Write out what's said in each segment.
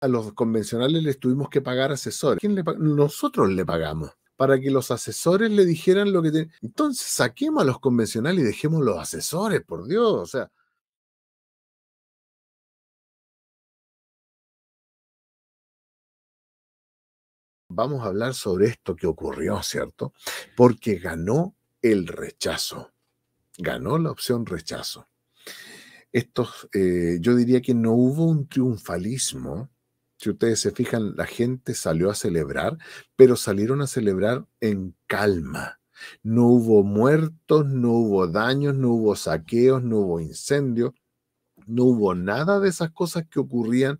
a los convencionales les tuvimos que pagar asesores. ¿Quién Nosotros le pagamos para que los asesores le dijeran lo que... Entonces saquemos a los convencionales y dejemos los asesores, por Dios. O sea, vamos a hablar sobre esto que ocurrió, ¿cierto? Porque ganó el rechazo, ganó la opción rechazo. Estos, eh, yo diría que no hubo un triunfalismo si ustedes se fijan, la gente salió a celebrar, pero salieron a celebrar en calma. No hubo muertos, no hubo daños, no hubo saqueos, no hubo incendios, no hubo nada de esas cosas que ocurrían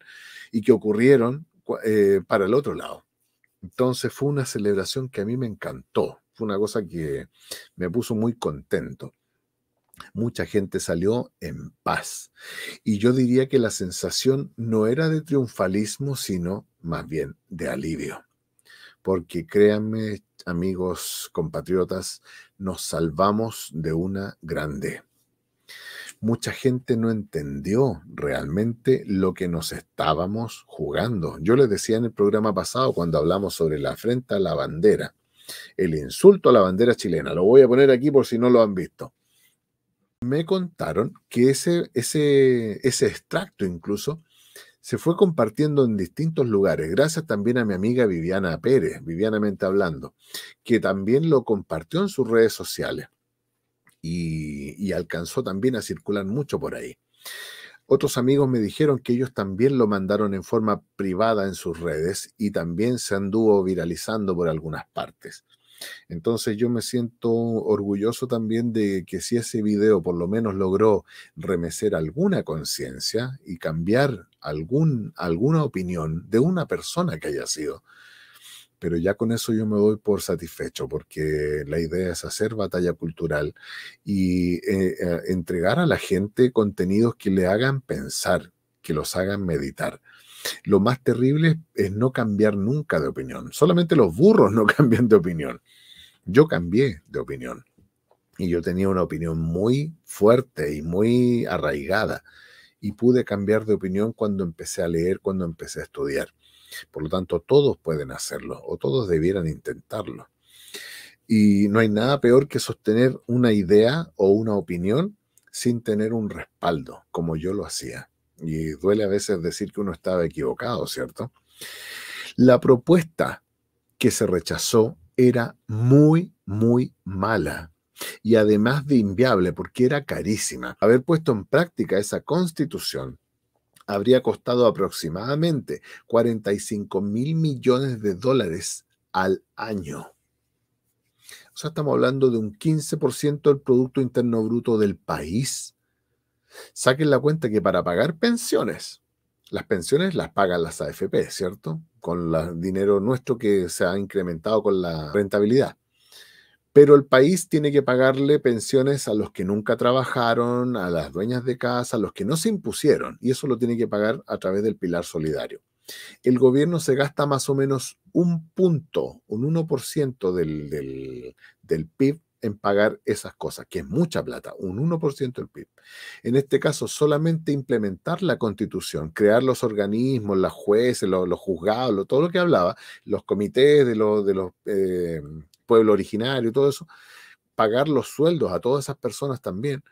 y que ocurrieron eh, para el otro lado. Entonces fue una celebración que a mí me encantó, fue una cosa que me puso muy contento mucha gente salió en paz. Y yo diría que la sensación no era de triunfalismo, sino más bien de alivio. Porque créanme, amigos, compatriotas, nos salvamos de una grande. Mucha gente no entendió realmente lo que nos estábamos jugando. Yo les decía en el programa pasado cuando hablamos sobre la afrenta a la bandera, el insulto a la bandera chilena. Lo voy a poner aquí por si no lo han visto me contaron que ese, ese, extracto incluso se fue compartiendo en distintos lugares, gracias también a mi amiga Viviana Pérez, Vivianamente Hablando, que también lo compartió en sus redes sociales y, y alcanzó también a circular mucho por ahí. Otros amigos me dijeron que ellos también lo mandaron en forma privada en sus redes y también se anduvo viralizando por algunas partes. Entonces yo me siento orgulloso también de que si ese video por lo menos logró remecer alguna conciencia y cambiar alguna opinión de una persona que haya sido. Pero ya con eso yo me doy por satisfecho, porque la idea es hacer batalla cultural y eh, eh, entregar a la gente contenidos que le hagan pensar, que los hagan meditar lo más terrible es no cambiar nunca de opinión. Solamente los burros no cambian de opinión. Yo cambié de opinión. Y yo tenía una opinión muy fuerte y muy arraigada. Y pude cambiar de opinión cuando empecé a leer, cuando empecé a estudiar. Por lo tanto, todos pueden hacerlo o todos debieran intentarlo. Y no hay nada peor que sostener una idea o una opinión sin tener un respaldo, como yo lo hacía y duele a veces decir que uno estaba equivocado, ¿cierto? La propuesta que se rechazó era muy, muy mala y además de inviable porque era carísima. Haber puesto en práctica esa constitución habría costado aproximadamente 45 mil millones de dólares al año. O sea, estamos hablando de un 15% del Producto Interno Bruto del país Saquen la cuenta que para pagar pensiones, las pensiones las pagan las AFP, ¿cierto? Con el dinero nuestro que se ha incrementado con la rentabilidad. Pero el país tiene que pagarle pensiones a los que nunca trabajaron, a las dueñas de casa, a los que no se impusieron. Y eso lo tiene que pagar a través del pilar solidario. El gobierno se gasta más o menos un punto, un 1% del, del PIB en pagar esas cosas, que es mucha plata, un 1% del PIB. En este caso, solamente implementar la constitución, crear los organismos, los jueces, los, juzgados, todo lo que hablaba, los comités de, de los eh, pueblos originarios, todo eso, pagar los sueldos a todas esas personas también,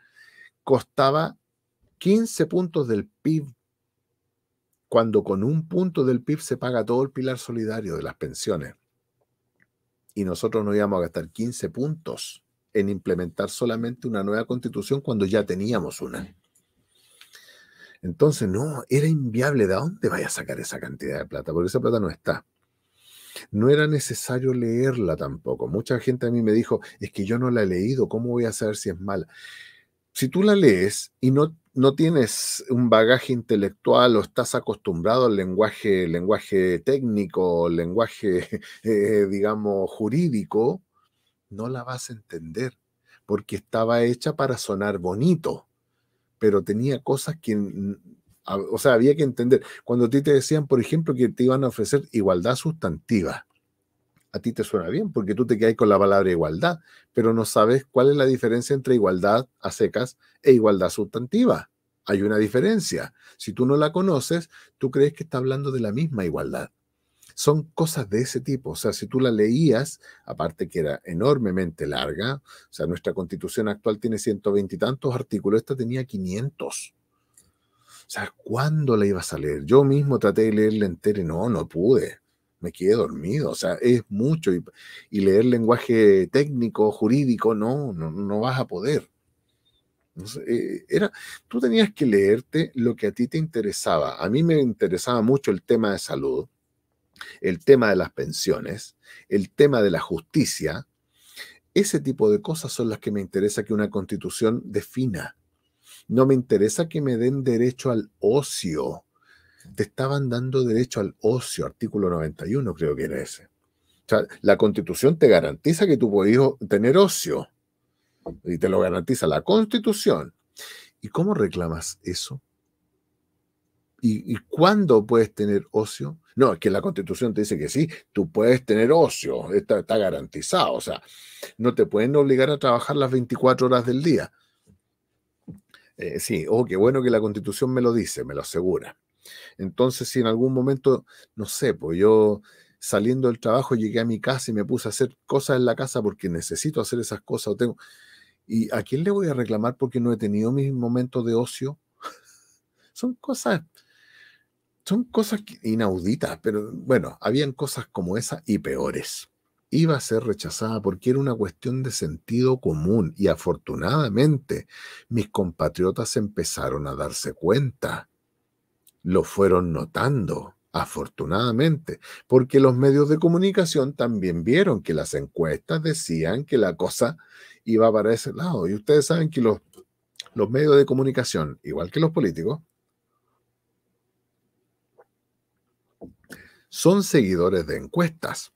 costaba 15 puntos del PIB, cuando con un punto del PIB se paga todo el pilar solidario de las pensiones y nosotros no íbamos a gastar 15 puntos en implementar solamente una nueva constitución cuando ya teníamos una. Entonces, no, era inviable. ¿De dónde vaya a sacar esa cantidad de plata? Porque esa plata no está. No era necesario leerla tampoco. Mucha gente a mí me dijo, es que yo no la he leído, ¿cómo voy a saber si es mala? Si tú la lees y no no tienes un bagaje intelectual o estás acostumbrado al lenguaje, lenguaje técnico, lenguaje, eh, digamos, jurídico, no la vas a entender, porque estaba hecha para sonar bonito, pero tenía cosas que, o sea, había que entender. Cuando a ti te decían, por ejemplo, que te iban a ofrecer igualdad sustantiva, a ti te suena bien porque tú te quedas con la palabra igualdad, pero no sabes cuál es la diferencia entre igualdad a secas e igualdad sustantiva. Hay una diferencia. Si tú no la conoces, tú crees que está hablando de la misma igualdad. Son cosas de ese tipo. O sea, si tú la leías, aparte que era enormemente larga, o sea, nuestra constitución actual tiene ciento tantos artículos, esta tenía 500. O sea, ¿cuándo la ibas a leer? Yo mismo traté de leerla entera y no, no pude me quedé dormido, o sea, es mucho y, leer lenguaje técnico, jurídico, no, no, no vas a poder. Eh, era, tú tenías que leerte lo que a ti te interesaba. A mí me interesaba mucho el tema de salud, el tema de las pensiones, el tema de la justicia. Ese tipo de cosas son las que me interesa que una constitución defina. No me interesa que me den derecho al ocio te estaban dando derecho al ocio, artículo 91 creo que era ese. O sea, la constitución te garantiza que tú podías tener ocio y te lo garantiza la constitución. ¿Y cómo reclamas eso? ¿Y, cuándo puedes tener ocio? No, es que la constitución te dice que sí, tú puedes tener ocio, está, está garantizado, o sea, no te pueden obligar a trabajar las 24 horas del día. Eh, sí, oh, qué bueno que la constitución me lo dice, me lo asegura. Entonces, si en algún momento, no sé, pues yo saliendo del trabajo llegué a mi casa y me puse a hacer cosas en la casa porque necesito hacer esas cosas o tengo... ¿Y a quién le voy a reclamar porque no he tenido mis momentos de ocio? son cosas, son cosas inauditas, pero bueno, habían cosas como esas y peores. Iba a ser rechazada porque era una cuestión de sentido común y afortunadamente mis compatriotas empezaron a darse cuenta lo fueron notando, afortunadamente, porque los medios de comunicación también vieron que las encuestas decían que la cosa iba para ese lado. Y ustedes saben que los, los medios de comunicación, igual que los políticos, son seguidores de encuestas.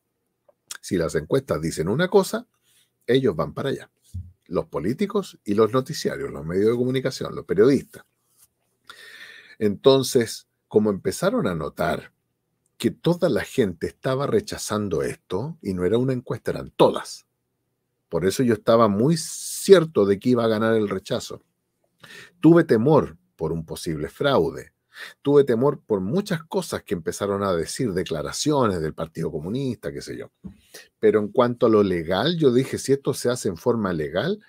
Si las encuestas dicen una cosa, ellos van para allá. Los políticos y los noticiarios, los medios de comunicación, los periodistas. Entonces, como empezaron a notar que toda la gente estaba rechazando esto, y no era una encuesta, eran todas. Por eso yo estaba muy cierto de que iba a ganar el rechazo. Tuve temor por un posible fraude, Tuve temor por muchas cosas que empezaron a decir, declaraciones del Partido Comunista, qué sé yo. Pero en cuanto a lo legal, yo dije, si esto se hace en forma legal,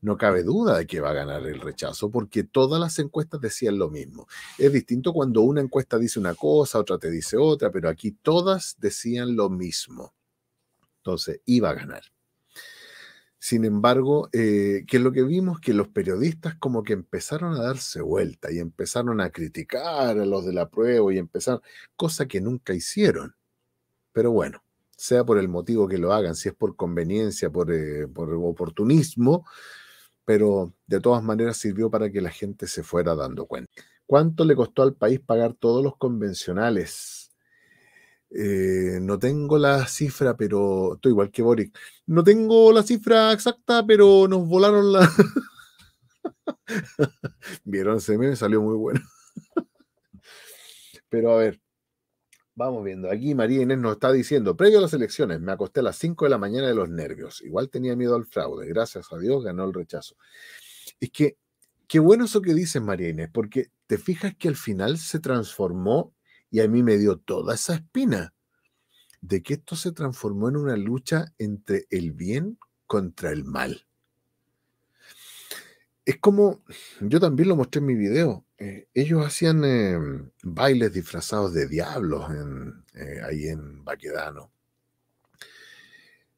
no cabe duda de que va a ganar el rechazo, porque todas las encuestas decían lo mismo. Es distinto cuando una encuesta dice una cosa, otra te dice otra, pero aquí todas decían lo mismo. Entonces, iba a ganar. Sin embargo, eh, que lo que vimos que los periodistas como que empezaron a darse vuelta y empezaron a criticar a los de la prueba y empezar, cosa que nunca hicieron. Pero bueno, sea por el motivo que lo hagan, si es por conveniencia, por, eh, por oportunismo, pero de todas maneras sirvió para que la gente se fuera dando cuenta. ¿Cuánto le costó al país pagar todos los convencionales eh, no tengo la cifra, pero estoy igual que Boric. No tengo la cifra exacta, pero nos volaron la. Vieron, se me salió muy bueno. pero a ver, vamos viendo. Aquí María Inés nos está diciendo: previo a las elecciones, me acosté a las 5 de la mañana de los nervios. Igual tenía miedo al fraude. Gracias a Dios ganó el rechazo. Es que, qué bueno eso que dices, María Inés, porque te fijas que al final se transformó y a mí me dio toda esa espina de que esto se transformó en una lucha entre el bien contra el mal. Es como, yo también lo mostré en mi video, eh, ellos hacían em, bailes disfrazados de diablos eh, ahí en Baquedano,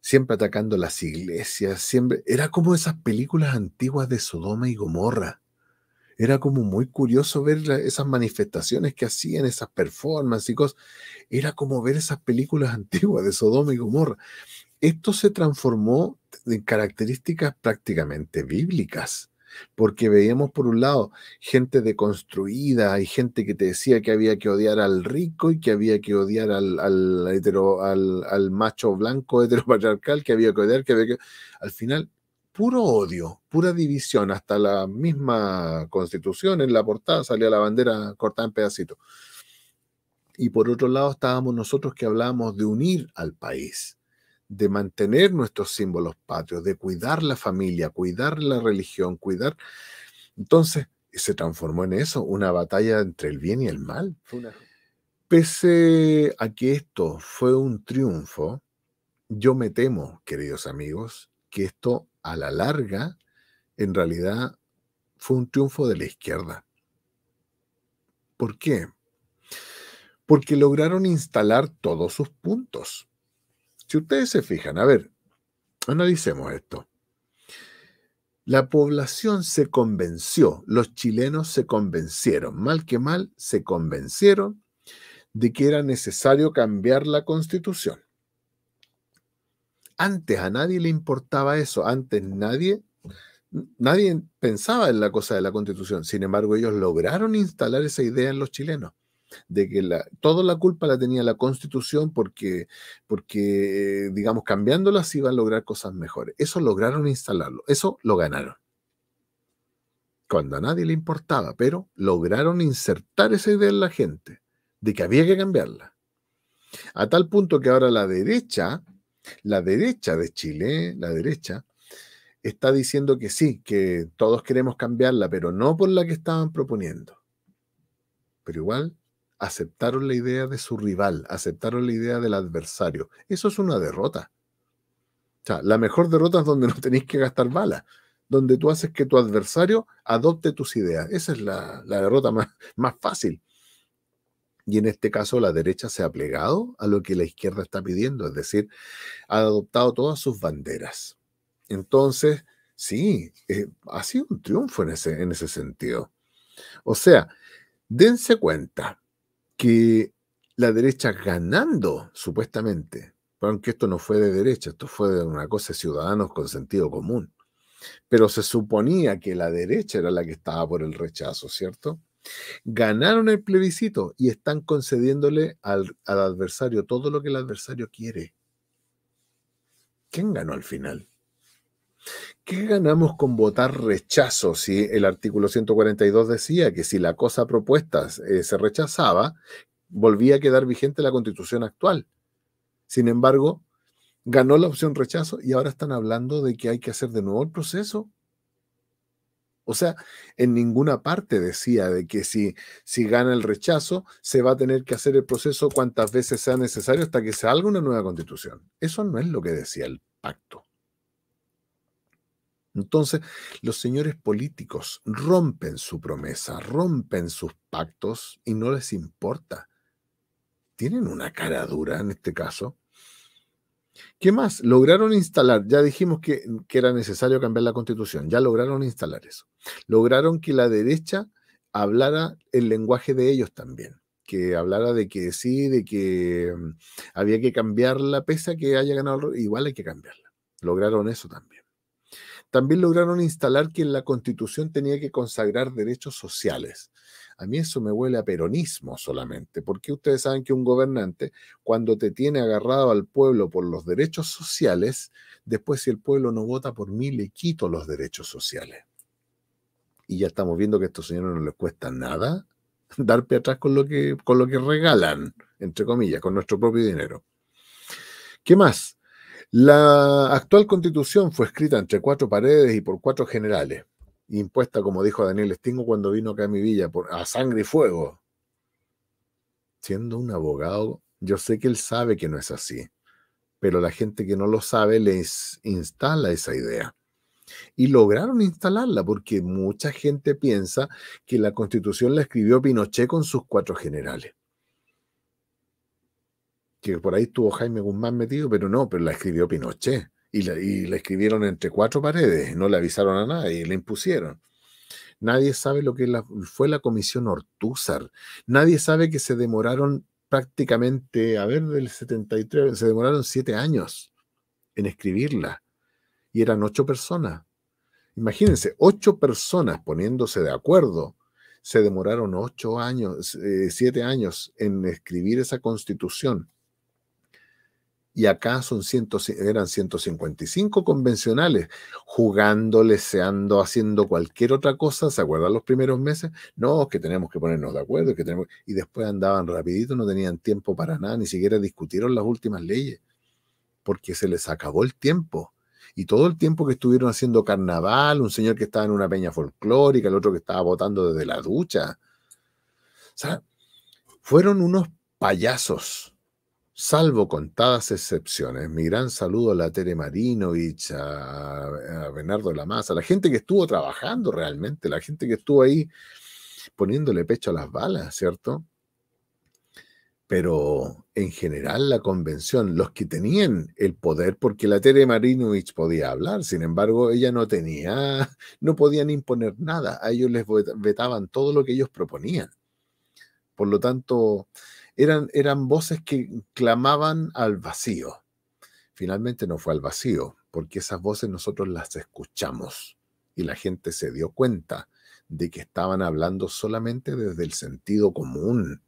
siempre atacando las iglesias, siempre, era como esas películas antiguas de Sodoma y Gomorra, era como muy curioso ver esas manifestaciones que hacían, esas performances y cosas. Era como ver esas películas antiguas de Sodoma y Gomorra. Esto se transformó en características prácticamente bíblicas porque veíamos por un lado gente deconstruida hay gente que te decía que había que odiar al rico y que había que odiar al, al, hetero, al, al macho blanco heteropatriarcal, que había que odiar, que había que... Al final, puro odio, pura división, hasta la misma constitución en la portada salía la bandera cortada en pedacitos. Y por otro lado estábamos nosotros que hablábamos de unir al país, de mantener nuestros símbolos patrios, de cuidar la familia, cuidar la religión, cuidar... Entonces se transformó en eso, una batalla entre el bien y el mal. Pese a que esto fue un triunfo, yo me temo, queridos amigos, que esto a la larga, en realidad fue un triunfo de la izquierda. ¿Por qué? Porque lograron instalar todos sus puntos. Si ustedes se fijan, a ver, analicemos esto. La población se convenció, los chilenos se convencieron, mal que mal, se convencieron de que era necesario cambiar la constitución. Antes a nadie le importaba eso, antes nadie, nadie pensaba en la cosa de la constitución. Sin embargo, ellos lograron instalar esa idea en los chilenos de que la, toda la culpa la tenía la constitución porque, porque eh, digamos, cambiándola se iban a lograr cosas mejores. Eso lograron instalarlo, eso lo ganaron. Cuando a nadie le importaba, pero lograron insertar esa idea en la gente de que había que cambiarla. A tal punto que ahora la derecha la derecha de Chile, la derecha, está diciendo que sí, que todos queremos cambiarla, pero no por la que estaban proponiendo. Pero igual aceptaron la idea de su rival, aceptaron la idea del adversario. Eso es una derrota. O sea, la mejor derrota es donde no tenéis que gastar balas, donde tú haces que tu adversario adopte tus ideas. Esa es la, derrota más fácil y en este caso la derecha se ha plegado a lo que la izquierda está pidiendo, es decir, ha adoptado todas sus banderas. Entonces, sí, eh, ha sido un triunfo en ese, en ese sentido. O sea, dense cuenta que la derecha ganando, supuestamente, aunque esto no fue de derecha, esto fue de una cosa de ciudadanos con sentido común, pero se suponía que la derecha era la que estaba por el rechazo, ¿cierto? Ganaron el plebiscito y están concediéndole al, adversario todo lo que el adversario quiere. ¿Quién ganó al final? ¿Qué ganamos con votar rechazo si el artículo 142 decía que si la cosa propuesta eh, se rechazaba, volvía a quedar vigente la constitución actual? Sin embargo, ganó la opción rechazo y ahora están hablando de que hay que hacer de nuevo el proceso. O sea, en ninguna parte decía de que si, si gana el rechazo, se va a tener que hacer el proceso cuantas veces sea necesario hasta que salga una nueva constitución. Eso no es lo que decía el pacto. Entonces, los señores políticos rompen su promesa, rompen sus pactos y no les importa. Tienen una cara dura en este caso. ¿Qué más? Lograron instalar, ya dijimos que, era necesario cambiar la constitución, ya lograron instalar eso. Lograron que la derecha hablara el lenguaje de ellos también, que hablara de que sí, de que mm, había que cambiar la pesa que haya ganado, igual hay que cambiarla. Lograron eso también. También lograron instalar que la constitución tenía que consagrar derechos sociales. A mí eso me huele a peronismo solamente, porque ustedes saben que un gobernante, cuando te tiene agarrado al pueblo por los derechos sociales, después si el pueblo no vota por mí, le quito los derechos sociales. Y ya estamos viendo que a estos señores no les cuesta nada dar pie atrás con lo que, con lo que regalan, entre comillas, con nuestro propio dinero. ¿Qué más? La actual constitución fue escrita entre cuatro paredes y por cuatro generales impuesta, como dijo Daniel Estingo cuando vino acá a mi villa, por, a sangre y fuego. Siendo un abogado, yo sé que él sabe que no es así, pero la gente que no lo sabe les instala esa idea. Y lograron instalarla porque mucha gente piensa que la constitución la escribió Pinochet con sus cuatro generales. Que por ahí estuvo Jaime Guzmán metido, pero no, pero la escribió Pinochet y la, escribieron entre cuatro paredes, no le avisaron a nadie, le impusieron. Nadie sabe lo que fue la comisión Ortúzar. Nadie sabe que se demoraron prácticamente, a ver, del 73, se demoraron siete años en escribirla. Y eran ocho personas. Imagínense, ocho personas poniéndose de acuerdo. Se demoraron ocho años, eh, siete años en escribir esa constitución y acá son ciento, eran 155 convencionales, jugando, leseando, haciendo cualquier otra cosa, ¿se acuerdan los primeros meses? No, que tenemos que ponernos de acuerdo, que tenemos, y después andaban rapidito, no tenían tiempo para nada, ni siquiera discutieron las últimas leyes, porque se les acabó el tiempo. Y todo el tiempo que estuvieron haciendo carnaval, un señor que estaba en una peña folclórica, el otro que estaba votando desde la ducha. O sea, fueron unos payasos Salvo contadas excepciones, mi gran saludo a la Tere Marinovich, a, a Bernardo Lamasa, a la gente que estuvo trabajando realmente, la gente que estuvo ahí poniéndole pecho a las balas, ¿cierto? Pero en general la convención, los que tenían el poder, porque la Tere Marinovich podía hablar, sin embargo ella no tenía, no podían imponer nada, a ellos les vetaban todo lo que ellos proponían. Por lo tanto, eran, voces que clamaban al vacío. Finalmente no fue al vacío, porque esas voces nosotros las escuchamos y la gente se dio cuenta de que estaban hablando solamente desde el sentido común,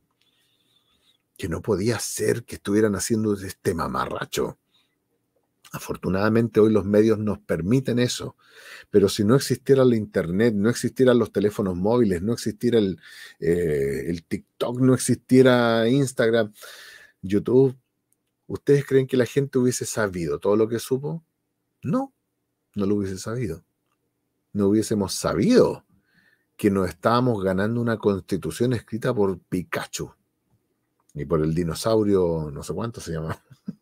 que no podía ser que estuvieran haciendo este mamarracho. Afortunadamente hoy los medios nos permiten eso, pero si no existiera el Internet, no existieran los teléfonos móviles, no existiera eh, el, TikTok, no existiera Instagram, YouTube, ¿ustedes creen que la gente hubiese sabido todo lo que supo? No, no lo hubiese sabido. No hubiésemos sabido que nos estábamos ganando una constitución escrita por Pikachu y por el dinosaurio, no sé cuánto se llama.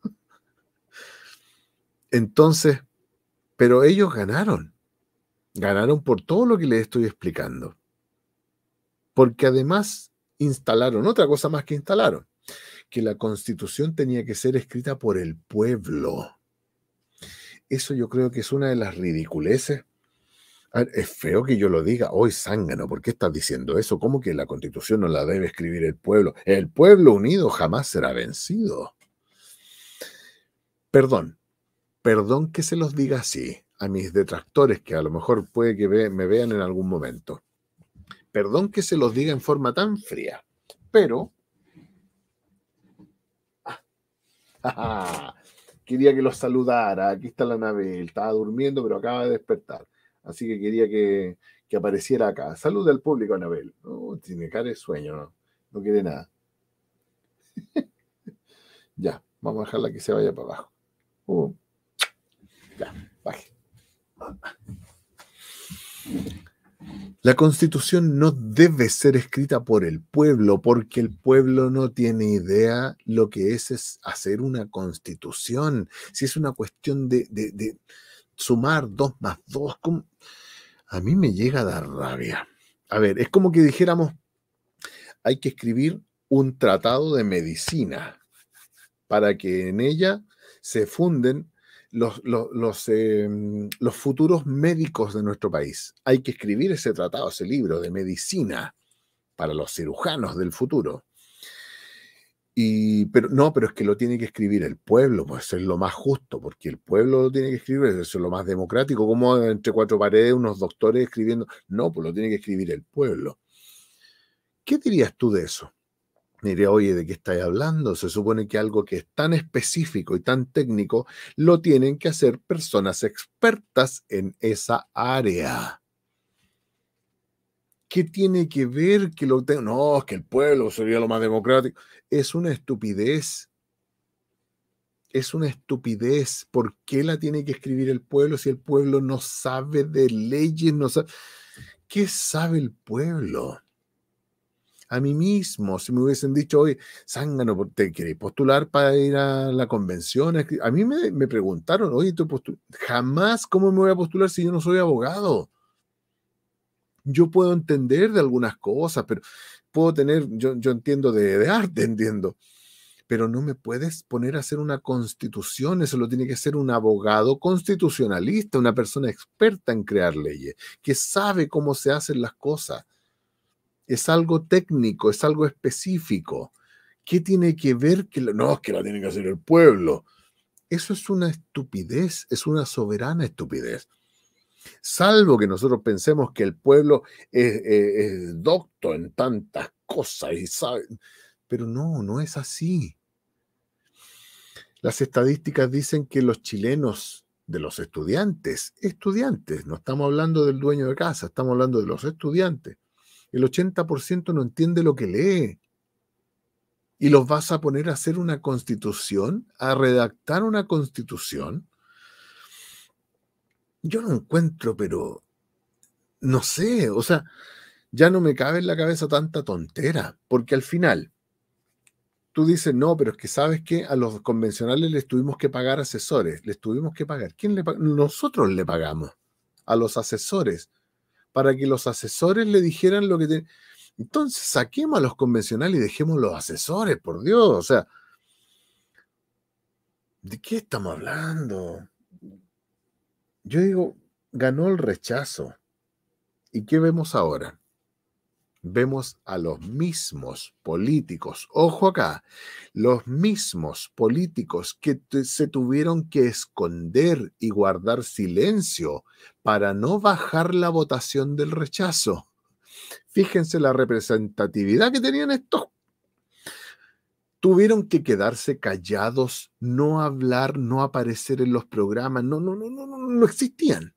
Entonces, pero ellos ganaron. Ganaron por todo lo que les estoy explicando. Porque además instalaron otra cosa más que instalaron, que la constitución tenía que ser escrita por el pueblo. Eso yo creo que es una de las ridiculeces. Ah, es feo que yo lo diga, hoy zángano, ¿por qué estás diciendo eso? ¿Cómo que la constitución no la debe escribir el pueblo? El pueblo unido jamás será vencido. Perdón, perdón que se los diga así a mis detractores, que a lo mejor puede que me vean en algún momento. Perdón que se los diga en forma tan fría, pero... quería que los saludara, aquí está la nave, estaba durmiendo, pero acaba de despertar. Así que quería que, apareciera acá. Saluda al público, Anabel. tiene cara de sueño, no, no quiere nada. ya, vamos a dejarla que se vaya para abajo. Oh. La constitución no debe ser escrita por el pueblo porque el pueblo no tiene idea lo que es, hacer una constitución. Si es una cuestión de, sumar dos más dos, a mí me llega a dar rabia. A ver, es como que dijéramos, hay que escribir un tratado de medicina para que en ella se funden los, em, los, futuros médicos de nuestro país. Hay que escribir ese tratado, ese libro de medicina para los cirujanos del futuro. Y, pero, no, pero es que lo tiene que escribir el pueblo, pues es lo más justo, porque el pueblo lo tiene que escribir, eso es lo más democrático, como entre cuatro paredes unos doctores escribiendo, no, pues lo tiene que escribir el pueblo. ¿Qué dirías tú de eso? Mire, oye, ¿de qué estáis hablando? Se supone que algo que es tan específico y tan técnico lo tienen que hacer personas expertas en esa área. ¿Qué tiene que ver que lo No, es que el pueblo sería lo más democrático. Es una estupidez. Es una estupidez. ¿Por qué la tiene que escribir el pueblo si el pueblo no sabe de leyes? No sabe? ¿Qué sabe el pueblo? a mí mismo. Si me hubiesen dicho, hoy Zángano, ¿te querés postular para ir a la convención? A mí me, preguntaron, hoy jamás cómo me voy a postular si yo no soy abogado? Yo puedo entender de algunas cosas, pero puedo tener, yo, entiendo de, de arte, entiendo, pero no me puedes poner a hacer una constitución, eso lo tiene que ser un abogado constitucionalista, una persona experta en crear leyes, que sabe cómo se hacen las cosas es algo técnico, es algo específico. ¿Qué tiene que ver que no que la tiene que hacer el pueblo? Eso es una estupidez, es una soberana estupidez. Salvo que nosotros pensemos que el pueblo es, es docto en tantas cosas y sabe, pero no, no es así. Las estadísticas dicen que los chilenos de los estudiantes, estudiantes, no estamos hablando del dueño de casa, estamos hablando de los estudiantes, el 80% no entiende lo que lee. ¿Y los vas a poner a hacer una constitución, a redactar una constitución? Yo no encuentro, pero no sé, o sea, ya no me cabe en la cabeza tanta tontera, porque al final tú dices, no, pero es que sabes que a los convencionales les tuvimos que pagar asesores, les tuvimos que pagar. ¿Quién le Nosotros le pagamos a los asesores para que los asesores le dijeran lo que... Entonces, saquemos a los convencionales y dejemos los asesores, por Dios. O sea, ¿de qué estamos hablando? Yo digo, ganó el rechazo. ¿Y qué vemos ahora? vemos a los mismos políticos, ojo acá, los mismos políticos que se tuvieron que esconder y guardar silencio para no bajar la votación del rechazo. Fíjense la representatividad que tenían estos. Tuvieron que quedarse callados, no hablar, no aparecer en los programas, no, no, no, no, no, no existían.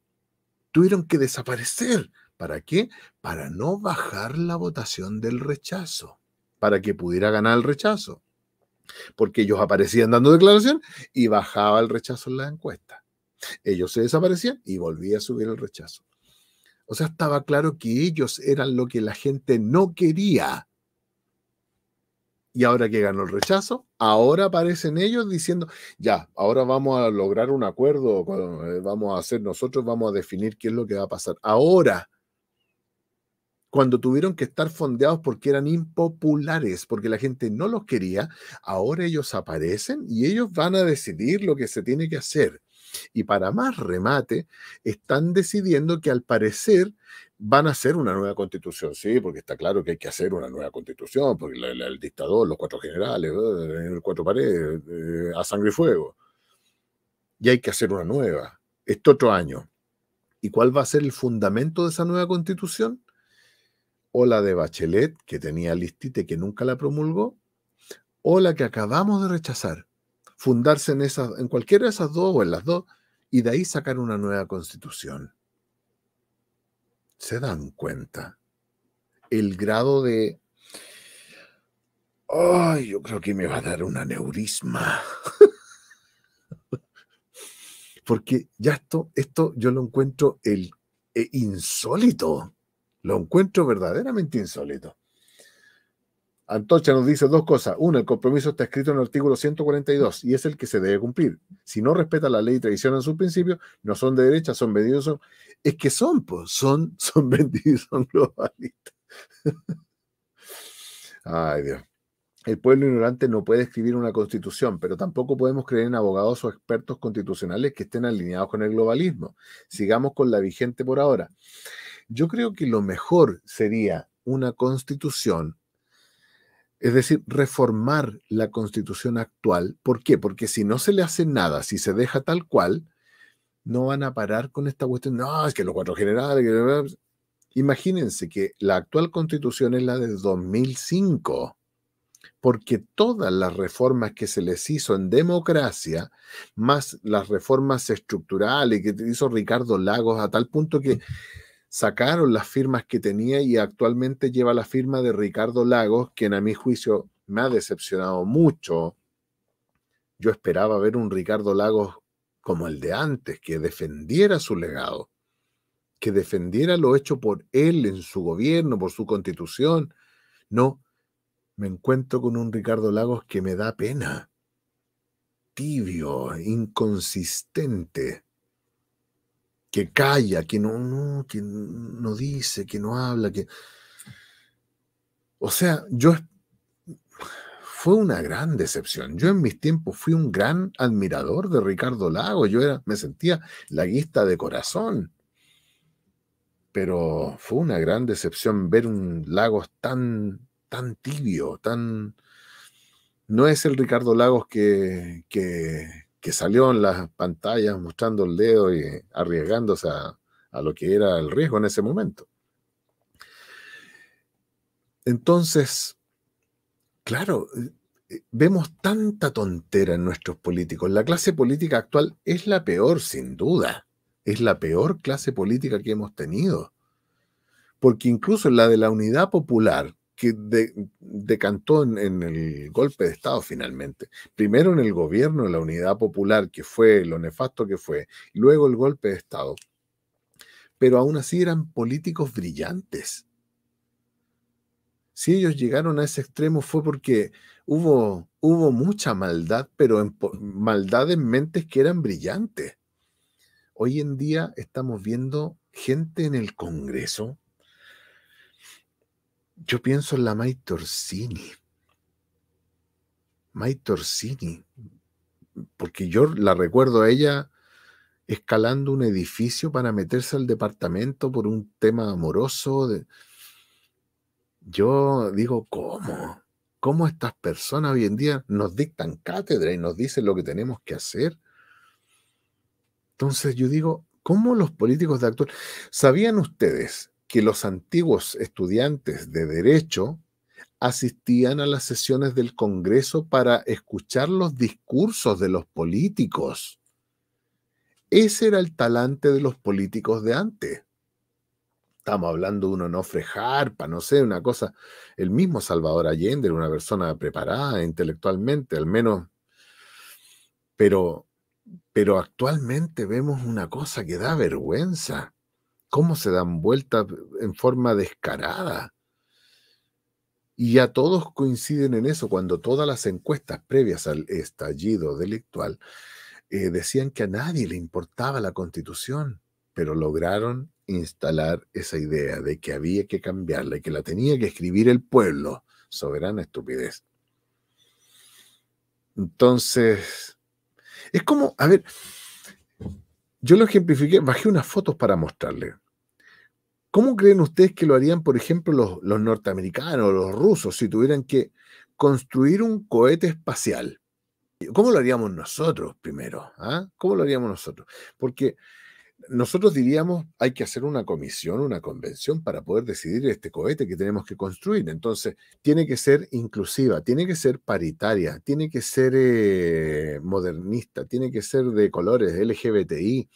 Tuvieron que desaparecer ¿Para qué? Para no bajar la votación del rechazo, para que pudiera ganar el rechazo. Porque ellos aparecían dando declaración y bajaba el rechazo en la encuesta. Ellos se desaparecían y volvía a subir el rechazo. O sea, estaba claro que ellos eran lo que la gente no quería. Y ahora que ganó el rechazo, ahora aparecen ellos diciendo, ya, ahora vamos a lograr un acuerdo, eh, vamos a hacer nosotros, vamos a definir qué es lo que va a pasar. Ahora cuando tuvieron que estar fondeados porque eran impopulares, porque la gente no los quería, ahora ellos aparecen y ellos van a decidir lo que se tiene que hacer. Y para más remate, están decidiendo que al parecer van a hacer una nueva constitución, sí, porque está claro que hay que hacer una nueva constitución, porque el dictador, los cuatro generales, los eh, cuatro paredes, eh, a sangre y fuego. Y hay que hacer una nueva, este otro año. ¿Y cuál va a ser el fundamento de esa nueva constitución? o la de Bachelet, que tenía listite y que nunca la promulgó, o la que acabamos de rechazar. Fundarse en, esas, en cualquiera de esas dos o en las dos y de ahí sacar una nueva constitución. ¿Se dan cuenta? El grado de... ¡Ay, yo creo que me va a dar un aneurisma! Porque ya esto, esto yo lo encuentro el eh, insólito. Lo encuentro verdaderamente insólito. Antocha nos dice dos cosas. Una, el compromiso está escrito en el artículo 142 y es el que se debe cumplir. Si no respeta la ley y en sus principios, no son de derecha, son vendidos. Es que son, son, son vendidos, son globalistas. Ay, Dios. El pueblo ignorante no puede escribir una constitución, pero tampoco podemos creer en abogados o expertos constitucionales que estén alineados con el globalismo. Sigamos con la vigente por ahora. Yo creo que lo mejor sería una constitución, es decir, reformar la constitución actual. ¿Por qué? Porque si no se le hace nada, si se deja tal cual, no van a parar con esta cuestión. No, es que los cuatro generales... Imagínense que la actual constitución es la de 2005 porque todas las reformas que se les hizo en democracia, más las reformas estructurales que hizo Ricardo Lagos a tal punto que sacaron las firmas que tenía y actualmente lleva la firma de Ricardo Lagos, quien a mi juicio me ha decepcionado mucho. Yo esperaba ver un Ricardo Lagos como el de antes, que defendiera su legado, que defendiera lo hecho por él en su gobierno, por su constitución. No, me encuentro con un Ricardo Lagos que me da pena, tibio, inconsistente, que calla, que no, no, no dice, que no habla, que... O sea, yo... Fue una gran decepción. Yo en mis tiempos fui un gran admirador de Ricardo Lagos. Yo era, me sentía laguista de corazón. Pero fue una gran decepción ver un Lagos tan, tan tibio, tan... No es el Ricardo Lagos que, que salió en las pantallas mostrando el dedo y arriesgándose a, lo que era el riesgo en ese momento. Entonces, claro, eh, vemos tanta tontera en nuestros políticos. La clase política actual es la peor, sin duda. Es la peor clase política que hemos tenido. Porque incluso la de la unidad popular, que decantó en, el golpe de Estado finalmente. Primero en el gobierno, en la unidad popular, que fue lo nefasto que fue, luego el golpe de Estado. Pero aún así eran políticos brillantes. Si ellos llegaron a ese extremo fue porque hubo, hubo mucha maldad, pero en, maldad en mentes que eran brillantes. Hoy en día estamos viendo gente en el Congreso yo pienso en la May Torsini. May Torsini, porque yo la recuerdo a ella escalando un edificio para meterse al departamento por un tema amoroso. Yo digo, ¿cómo? ¿Cómo estas personas hoy en día nos dictan cátedra y nos dicen lo que tenemos que hacer? Entonces yo digo, ¿cómo los políticos de actual? ¿Sabían ustedes que los antiguos estudiantes de derecho asistían a las sesiones del Congreso para escuchar los discursos de los políticos. Ese era el talante de los políticos de antes. Estamos hablando de un Onofre para no sé, una cosa. El mismo Salvador Allende era una persona preparada intelectualmente, al menos. Pero, pero actualmente vemos una cosa que da vergüenza cómo se dan vueltas en forma descarada. Y ya todos coinciden en eso, cuando todas las encuestas previas al estallido delictual eh, decían que a nadie le importaba la constitución, pero lograron instalar esa idea de que había que cambiarla y que la tenía que escribir el pueblo. Soberana estupidez. Entonces, es como, a ver, yo lo ejemplifiqué, bajé unas fotos para mostrarle. ¿Cómo creen ustedes que lo harían, por ejemplo, los, norteamericanos, los rusos, si tuvieran que construir un cohete espacial? ¿Cómo lo haríamos nosotros primero? Ah? ¿Cómo lo haríamos nosotros? Porque nosotros diríamos, hay que hacer una comisión, una convención para poder decidir este cohete que tenemos que construir. Entonces, tiene que ser inclusiva, tiene que ser paritaria, tiene que ser eh, modernista, tiene que ser de colores, LGBTI,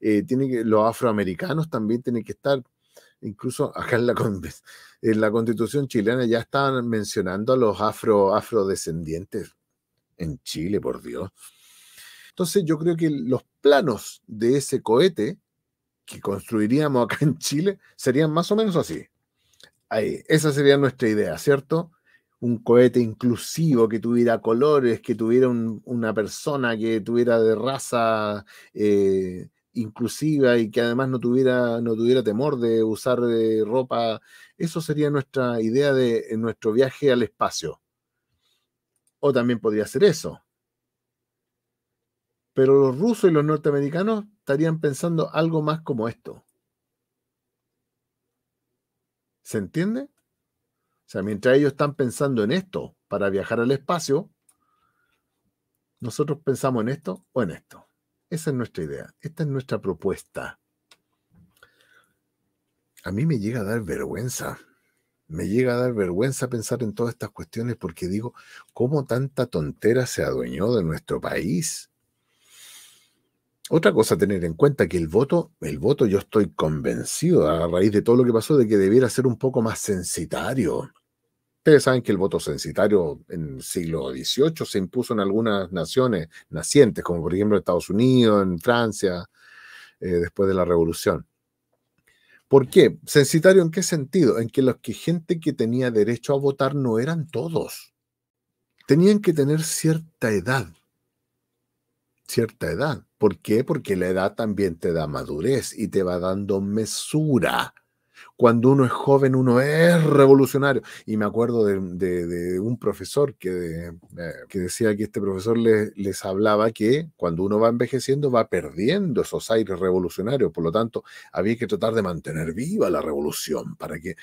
eh, tiene que, los afroamericanos también tienen que estar, incluso acá en la, en la constitución chilena ya estaban mencionando a los afrodescendientes en Chile, por Dios. Entonces yo creo que los planos de ese cohete que construiríamos acá en Chile serían más o menos así. Ahí, esa sería nuestra idea, ¿cierto? Un cohete inclusivo que tuviera colores, que tuviera una persona, que tuviera de raza eh, inclusiva y que además no tuviera, no tuviera temor de usar de eh, ropa. Eso sería nuestra idea de nuestro viaje al espacio. O también podría ser eso. Pero los rusos y los norteamericanos estarían pensando algo más como esto. ¿Se entiende? O sea, mientras ellos están pensando en esto para viajar al espacio, nosotros pensamos en esto o en esto. Esa es nuestra idea, esta es nuestra propuesta. A mí me llega a dar vergüenza, me llega a dar vergüenza pensar en todas estas cuestiones porque digo, ¿cómo tanta tontera se adueñó de nuestro país? Otra cosa a tener en cuenta que el voto, el voto yo estoy convencido a raíz de todo lo que pasó de que debiera ser un poco más sensitario Ustedes saben que el voto censitario en el siglo XVIII se impuso en algunas naciones nacientes, como por ejemplo en Estados Unidos, en Francia, eh, después de la Revolución. ¿Por qué? Censitario en qué sentido? En que los que gente que tenía derecho a votar no eran todos. Tenían que tener cierta edad. Cierta edad. ¿Por qué? Porque la edad también te da madurez y te va dando mesura cuando uno es joven, uno es revolucionario. Y me acuerdo de, un profesor eh, que, decía que este profesor les hablaba que cuando uno va envejeciendo va perdiendo esos aires revolucionarios. Por lo tanto, había que tratar de mantener viva la revolución para que,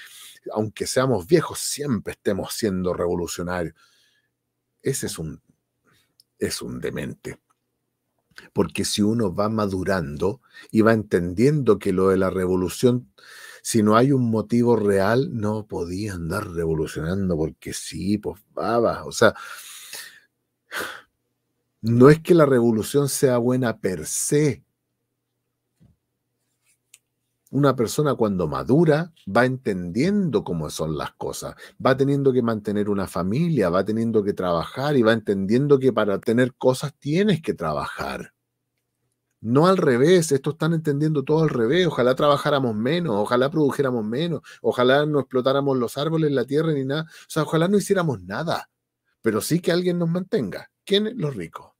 aunque seamos viejos, siempre estemos siendo revolucionarios. Ese es un, es un demente. Porque si uno va madurando y va entendiendo que lo de la revolución si no hay un motivo real, no podía andar revolucionando porque sí, pues va. O sea, no es que la revolución sea buena per se. Una persona cuando madura va entendiendo cómo son las cosas, va teniendo que mantener una familia, va teniendo que trabajar y va entendiendo que para tener cosas tienes que trabajar. No al revés, esto están entendiendo todo al revés. Ojalá trabajáramos menos, ojalá produjéramos menos, ojalá no explotáramos los árboles, la tierra ni nada. O sea, ojalá no hiciéramos nada, pero sí que alguien nos mantenga. ¿Quiénes? Los ricos.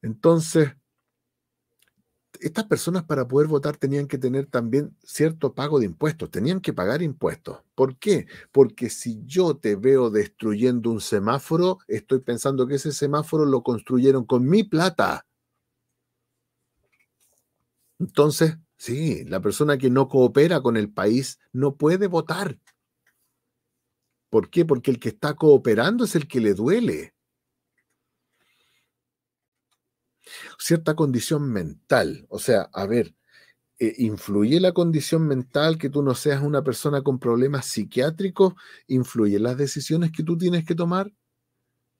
Entonces, estas personas para poder votar tenían que tener también cierto pago de impuestos, tenían que pagar impuestos. ¿Por qué? Porque si yo te veo destruyendo un semáforo, estoy pensando que ese semáforo lo construyeron con mi plata. Entonces, sí, la persona que no coopera con el país no puede votar. ¿Por qué? Porque el que está cooperando es el que le duele. cierta condición mental. O sea, a ver, eh, ¿influye la condición mental que tú no seas una persona con problemas psiquiátricos? ¿Influye las decisiones que tú tienes que tomar?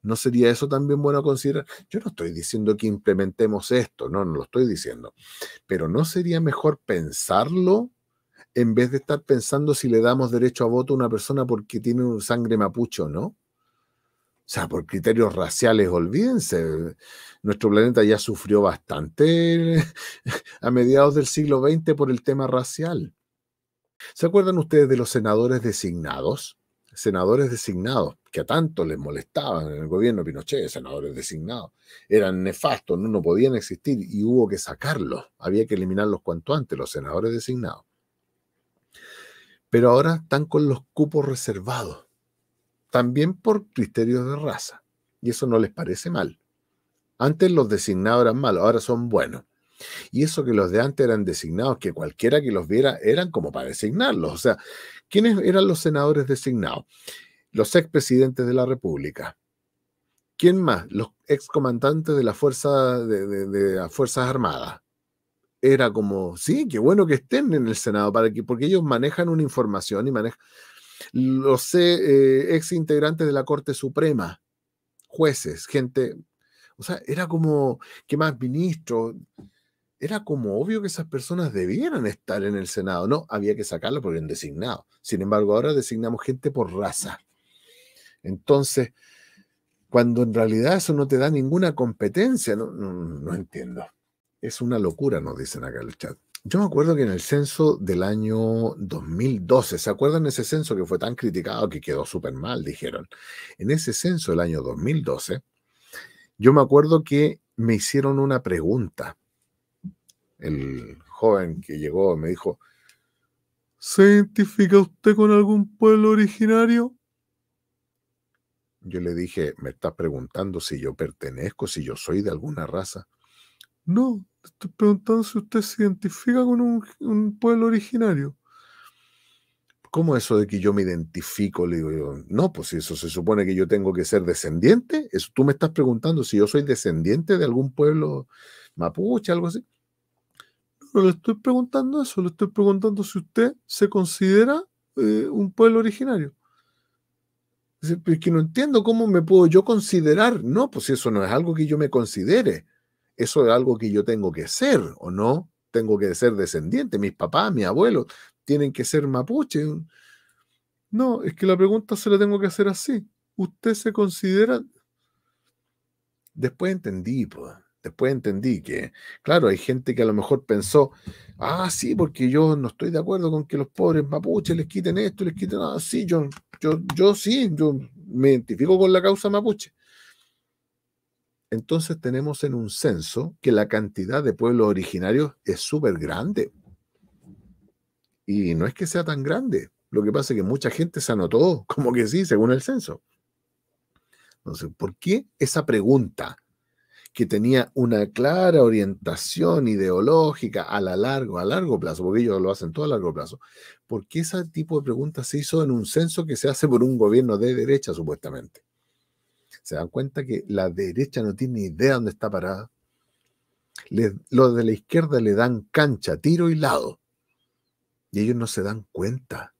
¿No sería eso también bueno considerar? Yo no estoy diciendo que implementemos esto, no, no lo estoy diciendo. Pero ¿no sería mejor pensarlo en vez de estar pensando si le damos derecho a voto a una persona porque tiene un sangre mapucho o no? O sea, por criterios raciales, olvídense. Nuestro planeta ya sufrió bastante a mediados del siglo XX por el tema racial. ¿Se acuerdan ustedes de los senadores designados? Senadores designados, que a tanto les molestaban en el gobierno de Pinochet, senadores designados. Eran nefastos, no podían existir y hubo que sacarlos. Había que eliminarlos cuanto antes, los senadores designados. Pero ahora están con los cupos reservados también por criterios de raza. Y eso no les parece mal. Antes los designados eran malos, ahora son buenos. Y eso que los de antes eran designados, que cualquiera que los viera eran como para designarlos. O sea, ¿quiénes eran los senadores designados? Los expresidentes de la República. ¿Quién más? Los excomandantes de, la fuerza, de, las Fuerzas Armadas. Era como, sí, qué bueno que estén en el Senado, para que, porque ellos manejan una información y manejan, los eh, ex integrantes de la Corte Suprema, jueces, gente, o sea, era como, ¿qué más ministro, Era como obvio que esas personas debieran estar en el Senado, ¿no? Había que sacarlo porque habían designado. Sin embargo, ahora designamos gente por raza. Entonces, cuando en realidad eso no te da ninguna competencia, no, no entiendo. Es una locura, nos dicen acá en el chat. Yo me acuerdo que en el censo del año 2012, ¿se acuerdan ese censo que fue tan criticado que quedó súper mal, dijeron? En ese censo del año 2012, yo me acuerdo que me hicieron una pregunta. El joven que llegó me dijo, ¿se identifica usted con algún pueblo originario? Yo le dije, me estás preguntando si yo pertenezco, si yo soy de alguna raza. No, estoy preguntando si usted se identifica con un, pueblo originario. ¿Cómo eso de que yo me identifico? Le no, pues si eso se supone que yo tengo que ser descendiente, eso tú me estás preguntando si yo soy descendiente de algún pueblo mapuche, algo así. No le estoy preguntando eso, le estoy preguntando si usted se considera eh, un pueblo originario. Es que no entiendo cómo me puedo yo considerar. No, pues si eso no es algo que yo me considere eso es algo que yo tengo que ser, ¿o no? Tengo que ser descendiente, mis papás, mis abuelos, tienen que ser mapuche. No, es que la pregunta se la tengo que hacer así. ¿Usted se considera? Después entendí, pues después entendí que, claro, hay gente que a lo mejor pensó, ah, sí, porque yo no estoy de acuerdo con que los pobres mapuches les quiten esto, les quiten, nada, ah, sí, yo, yo, yo sí, yo me identifico con la causa mapuche, entonces tenemos en un censo que la cantidad de pueblos originarios es súper grande. Y no es que sea tan grande. Lo que pasa es que mucha gente se anotó, como que sí, según el censo. Entonces, ¿por qué esa pregunta que tenía una clara orientación ideológica a la largo, a largo plazo, porque ellos lo hacen todo a largo plazo, ¿por qué ese tipo de preguntas se hizo en un censo que se hace por un gobierno de derecha, supuestamente? ¿Se dan cuenta que la derecha no tiene ni idea dónde está parada? los de la izquierda le dan cancha, tiro y lado. Y ellos no se dan cuenta.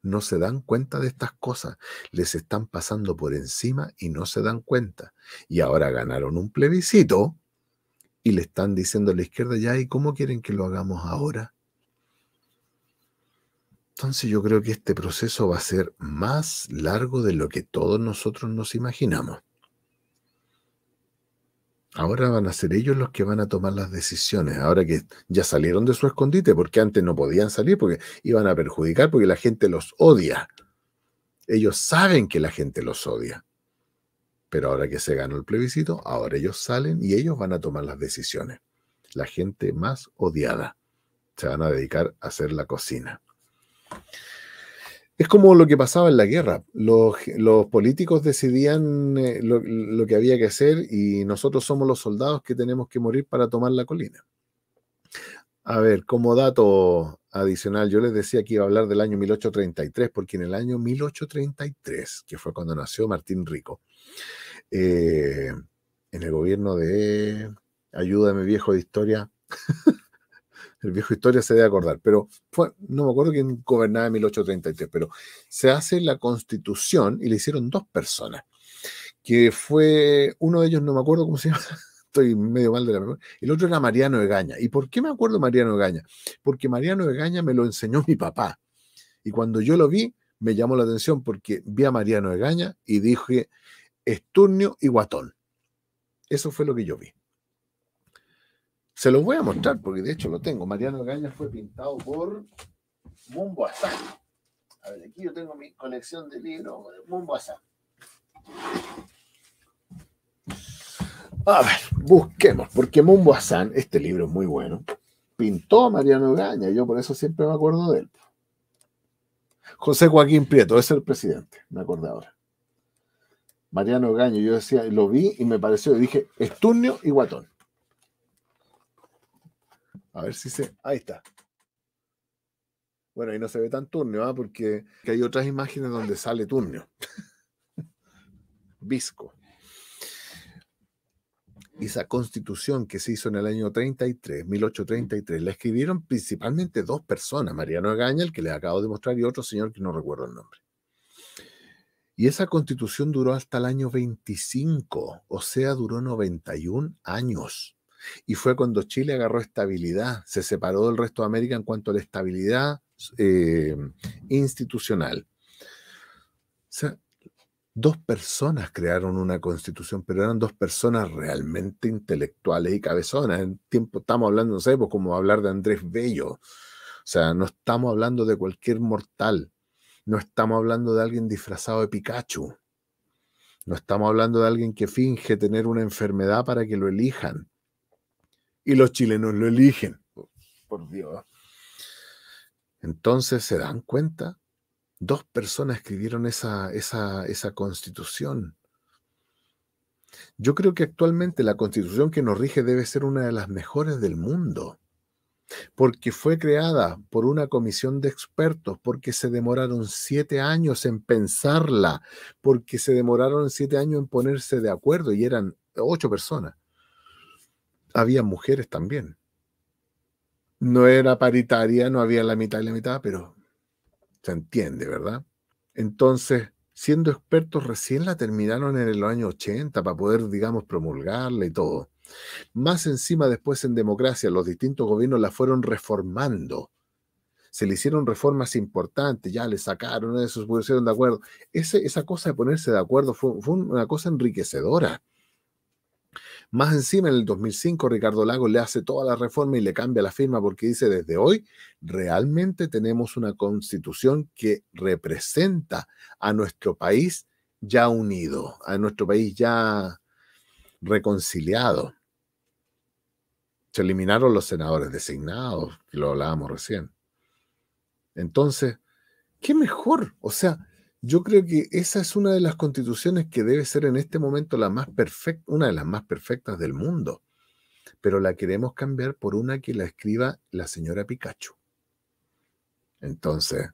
No se dan cuenta de estas cosas. Les están pasando por encima y no se dan cuenta. Y ahora ganaron un plebiscito y le están diciendo a la izquierda, ya, ¿y cómo quieren que lo hagamos ahora? Entonces yo creo que este proceso va a ser más largo de lo que todos nosotros nos imaginamos. Ahora van a ser ellos los que van a tomar las decisiones, ahora que ya salieron de su escondite, porque antes no podían salir, porque iban a perjudicar, porque la gente los odia. Ellos saben que la gente los odia. Pero ahora que se ganó el plebiscito, ahora ellos salen y ellos van a tomar las decisiones. La gente más odiada se van a dedicar a hacer la cocina. Es como lo que pasaba en la guerra. Los, políticos decidían eh, lo, que había que hacer y nosotros somos los soldados que tenemos que morir para tomar la colina. A ver, como dato adicional, yo les decía que iba a hablar del año 1833, porque en el año 1833, que fue cuando nació Martín Rico, eh, en el gobierno de, ayúdame viejo de historia, el viejo historia se debe acordar, pero fue, no me acuerdo quién gobernaba en 1833, pero se hace la constitución y le hicieron dos personas, que fue, uno de ellos no me acuerdo cómo se llama, estoy medio mal de la memoria, el otro era Mariano Egaña. ¿Y por qué me acuerdo Mariano Egaña? Porque Mariano Egaña me lo enseñó mi papá. Y cuando yo lo vi, me llamó la atención porque vi a Mariano Egaña y dije, esturnio y guatón. Eso fue lo que yo vi. Se los voy a mostrar porque de hecho lo tengo. Mariano Gaña fue pintado por Mumbo A ver, aquí yo tengo mi colección de libros de Mumbo A ver, busquemos, porque Mumbo Hassan, este libro es muy bueno, pintó a Mariano Gaña, yo por eso siempre me acuerdo de él. José Joaquín Prieto, es el presidente, me acuerdo ahora. Mariano Gaño, yo decía, lo vi y me pareció, dije, esturnio y guatón. A ver si se. Ahí está. Bueno, ahí no se ve tan Turnio, ¿ah? porque hay otras imágenes donde sale Turnio. Visco. Esa constitución que se hizo en el año 33, 1833, la escribieron principalmente dos personas, Mariano Agaña, el que les acabo de mostrar, y otro señor que no recuerdo el nombre. Y esa constitución duró hasta el año 25, o sea, duró 91 años. Y fue cuando Chile agarró estabilidad, se separó del resto de América en cuanto a la estabilidad eh, institucional. O sea, dos personas crearon una constitución, pero eran dos personas realmente intelectuales y cabezonas. En tiempo estamos hablando, no sé, pues, como hablar de Andrés Bello. O sea, no estamos hablando de cualquier mortal. No estamos hablando de alguien disfrazado de Pikachu. No estamos hablando de alguien que finge tener una enfermedad para que lo elijan y los chilenos lo eligen. Por Dios. Entonces, ¿se dan cuenta? Dos personas escribieron esa, esa, esa constitución. Yo creo que actualmente la constitución que nos rige debe ser una de las mejores del mundo, porque fue creada por una comisión de expertos, porque se demoraron siete años en pensarla, porque se demoraron siete años en ponerse de acuerdo y eran ocho personas había mujeres también. No era paritaria, no había la mitad y la mitad, pero se entiende, ¿verdad? Entonces, siendo expertos, recién la terminaron en el año 80 para poder, digamos, promulgarla y todo. Más encima, después en democracia, los distintos gobiernos la fueron reformando. Se le hicieron reformas importantes, ya le sacaron eso, pusieron de acuerdo. esa cosa de ponerse de acuerdo fue, fue una cosa enriquecedora. Más encima, en el 2005, Ricardo Lagos le hace toda la reforma y le cambia la firma porque dice, desde hoy realmente tenemos una constitución que representa a nuestro país ya unido, a nuestro país ya reconciliado. Se eliminaron los senadores designados, lo hablábamos recién. Entonces, ¿qué mejor? O sea, yo creo que esa es una de las constituciones que debe ser en este momento la más perfecta, una de las más perfectas del mundo. Pero la queremos cambiar por una que la escriba la señora Pikachu. Entonces,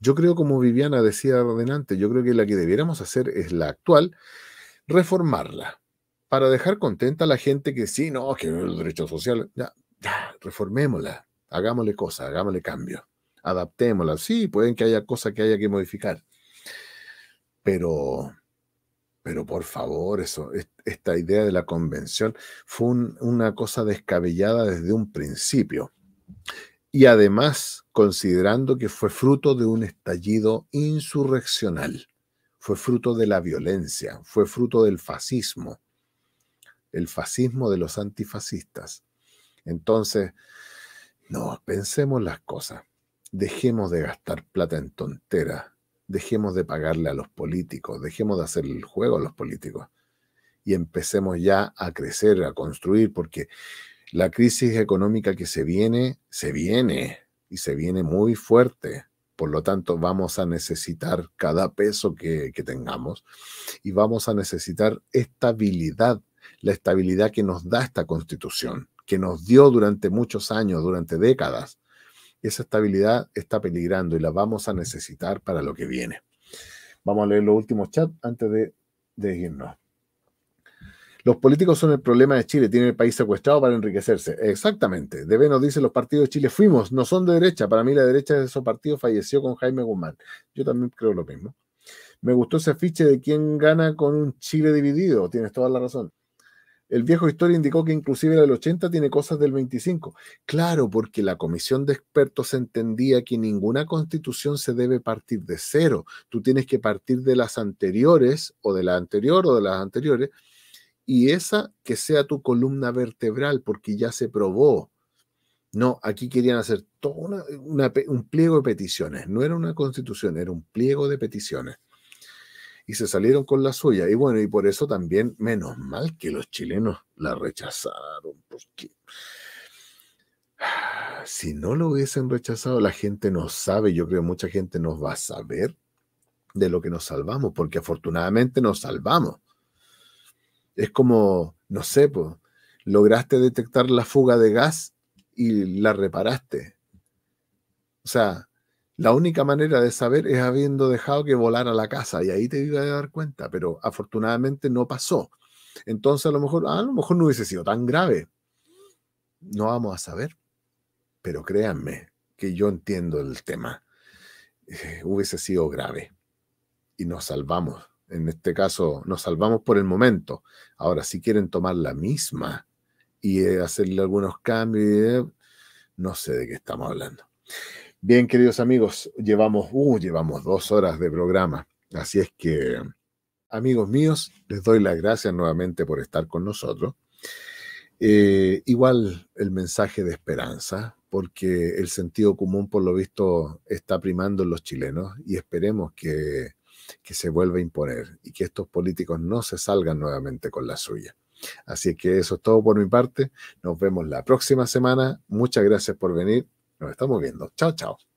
yo creo, como Viviana decía adelante, yo creo que la que debiéramos hacer es la actual, reformarla para dejar contenta a la gente que sí, no, que el derecho social, ya, reformémosla, hagámosle cosas, hagámosle cambio, adaptémosla. Sí, pueden que haya cosas que haya que modificar, pero, pero por favor, eso, esta idea de la convención fue una cosa descabellada desde un principio. Y además, considerando que fue fruto de un estallido insurreccional, fue fruto de la violencia, fue fruto del fascismo, el fascismo de los antifascistas. Entonces, no, pensemos las cosas, dejemos de gastar plata en tonteras dejemos de pagarle a los políticos, dejemos de hacer el juego a los políticos y empecemos ya a crecer, a construir, porque la crisis económica que se viene, se viene y se viene muy fuerte. Por lo tanto, vamos a necesitar cada peso que, tengamos y vamos a necesitar estabilidad, la estabilidad que nos da esta constitución, que nos dio durante muchos años, durante décadas esa estabilidad está peligrando y la vamos a necesitar para lo que viene. Vamos a leer los últimos chats antes de, de irnos. Los políticos son el problema de Chile, tienen el país secuestrado para enriquecerse. Exactamente. Debe nos dice los partidos de Chile, fuimos, no son de derecha. Para mí la derecha de esos partidos falleció con Jaime Guzmán. Yo también creo lo mismo. Me gustó ese afiche de quién gana con un Chile dividido. Tienes toda la razón. El viejo historia indicó que inclusive el 80 tiene cosas del 25. Claro, porque la comisión de expertos entendía que ninguna constitución se debe partir de cero. Tú tienes que partir de las anteriores o de la anterior o de las anteriores y esa que sea tu columna vertebral porque ya se probó. No, aquí querían hacer todo un pliego de peticiones. No era una constitución, era un pliego de peticiones y se salieron con la suya. Y bueno, y por eso también, menos mal que los chilenos la rechazaron, porque ah, si no lo hubiesen rechazado, la gente no sabe, yo creo mucha gente nos va a saber de lo que nos salvamos, porque afortunadamente nos salvamos. Es como, no sé, lograste detectar la fuga de gas y la reparaste. O sea, la única manera de saber es habiendo dejado que volara la casa y ahí te iba a dar cuenta, pero afortunadamente no pasó. Entonces a lo mejor, a lo mejor no hubiese sido tan grave. No vamos a saber, pero créanme que yo entiendo el tema. Eh, hubiese sido grave y nos salvamos. En este caso, nos salvamos por el momento. Ahora, si quieren tomar la misma y eh, hacerle algunos cambios, eh, no sé de qué estamos hablando. Bien, queridos amigos, llevamos, uh, llevamos dos horas de programa. Así es que, amigos míos, les doy las gracias nuevamente por estar con nosotros. Eh, igual el mensaje de esperanza, porque el sentido común, por lo visto, está primando en los chilenos y esperemos que, que se vuelva a imponer y que estos políticos no se salgan nuevamente con la suya. Así que eso es todo por mi parte. Nos vemos la próxima semana. Muchas gracias por venir nos estamos viendo. Chao, chao.